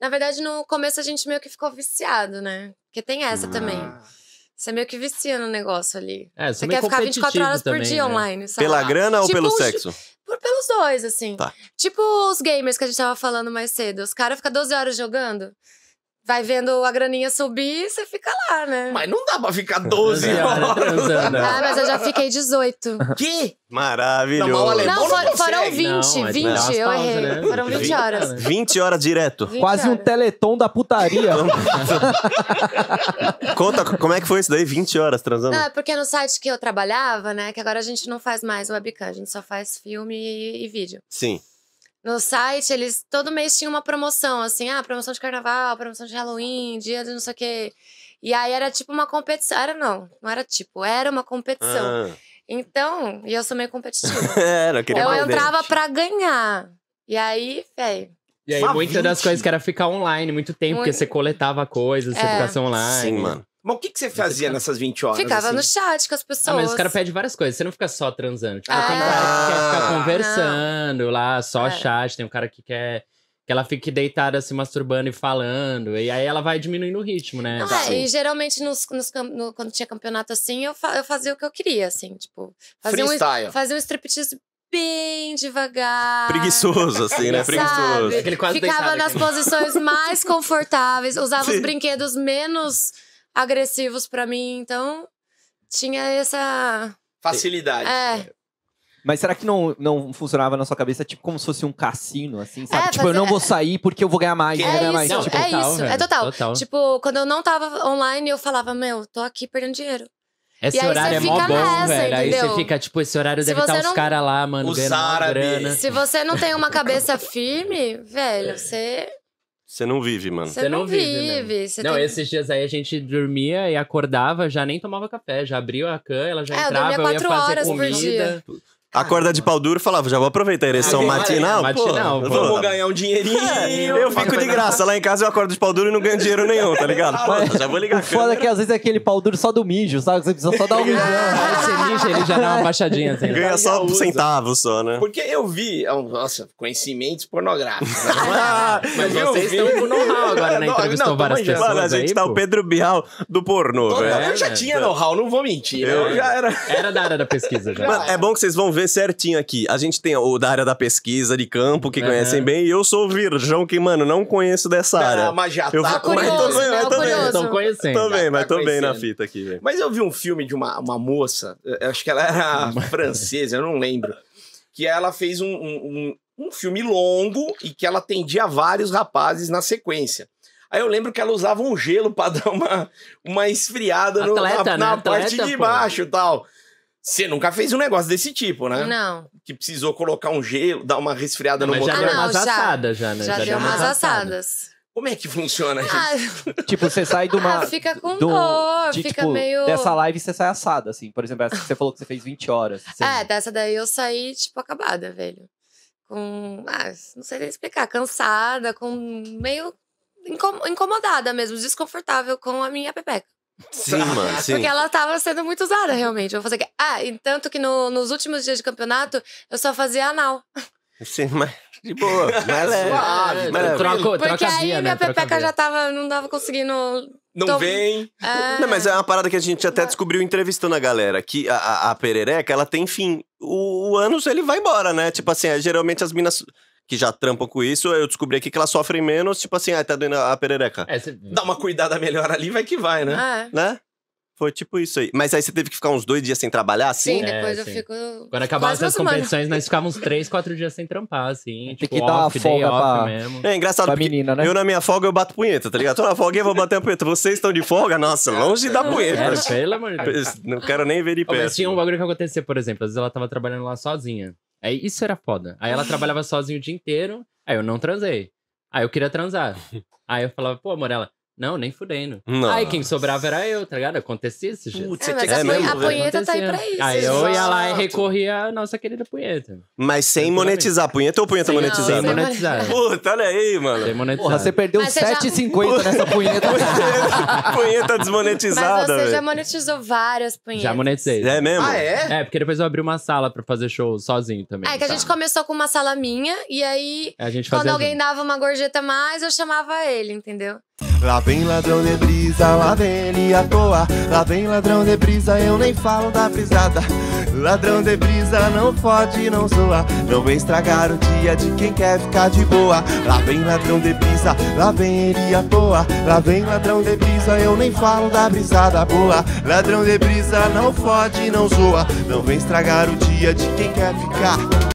Na verdade, no começo a gente meio que ficou viciado, né? Porque tem essa ah. também. Você meio que vicia no negócio ali. É, você é quer ficar 24 horas também, por dia né? online. Sabe? Pela grana tipo, ou pelo sexo? Por, pelos dois, assim. Tá. Tipo os gamers que a gente tava falando mais cedo. Os caras ficam 12 horas jogando vai vendo a graninha subir, e você fica lá, né? Mas não dá pra ficar 12 né? horas. Ah, mas eu já fiquei 18. Que? Maravilhoso. Não, não, não foram 20, não, 20, é não, eu errei. Né? Foram 20 horas. 20 horas direto. 20 Quase horas. um teleton da putaria. Então, conta, como é que foi isso daí? 20 horas transando? Não, é porque no site que eu trabalhava, né, que agora a gente não faz mais webcam, a gente só faz filme e, e vídeo. Sim no site, eles todo mês tinham uma promoção, assim, ah, promoção de carnaval, promoção de Halloween, dia de não sei o quê. E aí era tipo uma competição. Era não, não era tipo, era uma competição. Ah. Então, e eu sou meio competitiva. era, eu Eu entrava pra ganhar. E aí, velho. E aí, muitas das coisas que era ficar online muito tempo, muito... porque você coletava coisas, é. você educação online. Sim, mano. Mas o que, que você fazia fica... nessas 20 horas? Ficava assim? no chat com as pessoas. Ah, mas os caras pedem várias coisas. Você não fica só transando. Tipo, ah, tem um cara que quer ficar ah. conversando não. lá, só é. chat. Tem um cara que quer que ela fique deitada se masturbando e falando. E aí ela vai diminuindo o ritmo, né? Ah, assim. e geralmente nos, nos no, quando tinha campeonato assim, eu, fa eu fazia o que eu queria, assim, tipo. Fazia Freestyle. Um, fazia um striptease bem devagar. Preguiçoso, assim, né? Preguiçoso. É Ficava nas posições mais confortáveis, usava Sim. os brinquedos menos agressivos para mim, então tinha essa facilidade. É. Né? Mas será que não, não funcionava na sua cabeça, tipo, como se fosse um cassino, assim, sabe? É, tipo, eu não vou é. sair porque eu vou ganhar mais. É ganhar isso, mais. Não, tipo, é total, isso, velho. Né? é total. total. Tipo, quando eu não tava online, eu falava, meu, tô aqui perdendo dinheiro. Esse horário é mó bom, nessa, velho. Entendeu? Aí você fica, tipo, esse horário se deve estar tá não... os caras lá, mano, ganhando grana. Se você não tem uma cabeça firme, velho, você você não vive, mano. Você não, não vive. Né? Né? não, tem... esses dias aí a gente dormia e acordava, já nem tomava café, já abriu a cama, ela já é, entrava, eu, dormia quatro eu ia fazer horas comida. Por dia. Acorda de pau duro e falava, já vou aproveitar a ereção ah, matinal, é, pô, matinal, pô. Vamos ganhar um dinheirinho. É, eu fico de graça. Lá em casa eu acordo de pau duro e não ganho dinheiro nenhum, tá ligado? Pô, já vou ligar. O foda é que às vezes é aquele pau duro só do mijo, sabe? Você precisa só dar um mijão. Esse mijo ele já dá uma baixadinha assim. Ganha só um centavo só, né? Porque eu vi, é nossa, conhecimentos pornográficos. mas vocês estão com know-how agora, né? Entrevistou não, várias pessoas. Mano, a gente aí, tá pô. o Pedro Bial do pornô, velho. Eu já tinha know-how, não vou mentir. Eu né? já era. Era da área da pesquisa já. É bom que vocês vão ver ver certinho aqui. A gente tem o da área da pesquisa de campo, que conhecem bem, e eu sou o Virjão, que, mano, não conheço dessa área. área. Mas já eu, tá curioso, mas tô, né? tô, curioso. Estão conhecendo. Tô bem, mas tá tô bem na fita aqui, velho. Mas eu vi um filme de uma, uma moça, acho que ela era francesa, eu não lembro, que ela fez um, um, um, filme longo e que ela atendia vários rapazes na sequência. Aí eu lembro que ela usava um gelo para dar uma, uma esfriada atleta, no, na, né? na atleta, parte de baixo e tal. Você nunca fez um negócio desse tipo, né? Não. Que precisou colocar um gelo, dar uma resfriada não, no motor. Já deu ah, umas assadas, já, né? Já, já deu umas assadas. Como é que funciona isso? Ah, tipo, você sai de uma. Ah, fica com do, dor, de, fica tipo, meio. Dessa live você sai assada, assim. Por exemplo, essa que você falou que você fez 20 horas. É, dessa daí eu saí, tipo, acabada, velho. Com. Ah, não sei nem explicar. Cansada, com. meio incomodada mesmo, desconfortável com a minha pepeca. Sim, mano, sim. Porque ela tava sendo muito usada, realmente. Eu fazer Ah, e tanto que no, nos últimos dias de campeonato, eu só fazia anal. Sim, mas de boa. Mas é. Suave, é. mas troca, Porque né, troca aí via, minha né? pepeca já tava, não tava conseguindo não vem. É. Não, mas é uma parada que a gente até descobriu entrevistando a galera, que a, a, a perereca, ela tem fim. O, o ânus, ele vai embora, né? Tipo assim, é, geralmente as minas que já trampam com isso, eu descobri aqui que elas sofrem menos, tipo assim, ah, tá doendo a perereca. É, cê... Dá uma cuidada melhor ali, vai que vai, né? Ah, é. Né? Foi tipo isso aí. Mas aí você teve que ficar uns dois dias sem trabalhar, assim? Sim, é, depois é, eu sim. fico. Quando acabaram as competições, nós ficávamos três, quatro dias sem trampar, assim. Tem tipo, que dar off, uma folga pra... mesmo. É engraçado. Pra menina, né? Eu na minha folga eu bato punheta, tá ligado? Tô na folga eu vou bater a punheta. Vocês estão de folga? Nossa, é, longe da é. punheta. pelo amor de Deus. Não quero nem ver de perto. Mas tinha um bagulho que acontecia, por exemplo. Às vezes ela tava trabalhando lá sozinha. Aí isso era foda. Aí ela trabalhava sozinha o dia inteiro, aí eu não transei. Aí eu queria transar. Aí eu falava, pô, Morela. Não, nem fudendo. Nossa. Aí quem sobrava era eu, tá ligado? Acontecia esse jeito. Putz, é, mas é, a, assim, mesmo, a punheta tá aí pra isso. Aí eu ia lá e recorria à nossa querida punheta. Mas sem monetizar. Punheta ou punheta monetizando? Sem monetizar. Puta, olha aí, mano. Sem monetizar. Porra, você perdeu 7,50 já... nessa punheta. punheta desmonetizada, Mas você já monetizou várias punhetas. Já monetizei. É mesmo? Ah, é? É, porque depois eu abri uma sala pra fazer show sozinho também. É, que a tá? gente começou com uma sala minha, e aí... É, a gente quando alguém dava uma gorjeta mais, eu chamava ele, entendeu? Lá vem ladrão de brisa, lá vem ele à toa. Lá vem ladrão de brisa, eu nem falo da brisada. Ladrão de brisa, não pode não zoa. Não vem estragar o dia de quem quer ficar de boa. Lá vem ladrão de brisa, lá vem ele à toa. Lá vem ladrão de brisa, eu nem falo da brisada boa. Ladrão de brisa, não fode, não zoa. Não vem estragar o dia de quem quer ficar.